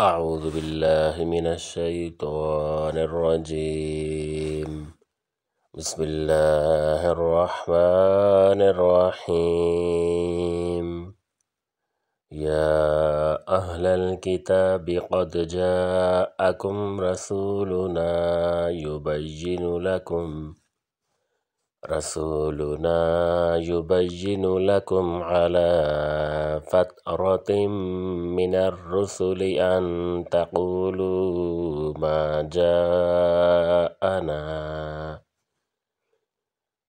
أعوذ بالله من الشيطان الرجيم بسم الله الرحمن الرحيم يا أهل الكتاب قد جاءكم رسولنا يبين لكم رسولنا يبين لكم على فترة من الرسل أن تقولوا ما جاءنا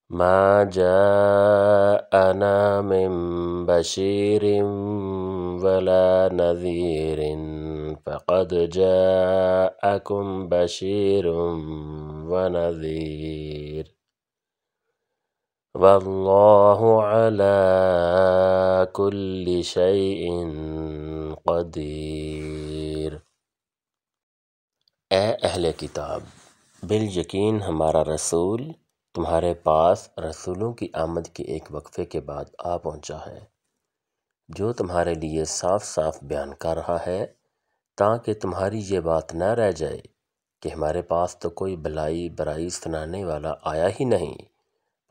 ما جاءنا من بشير ولا نذير فقد جاءكم بشير ونذير قدیر اے اہل کتاب بال یقین ہمارا رسول تمہارے پاس رسولوں کی آمد کے ایک وقفے کے بعد آ پہنچا ہے جو تمہارے لیے صاف صاف بیان کر رہا ہے تاکہ تمہاری یہ بات نہ رہ جائے کہ ہمارے پاس تو کوئی بلائی برائی سنانے والا آیا ہی نہیں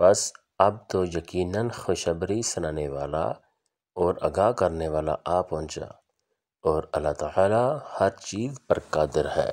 بس اب تو یقیناً خوشبری سنانے والا اور آگاہ کرنے والا آ پہنچا اور اللہ تعالیٰ ہر چیز پر قادر ہے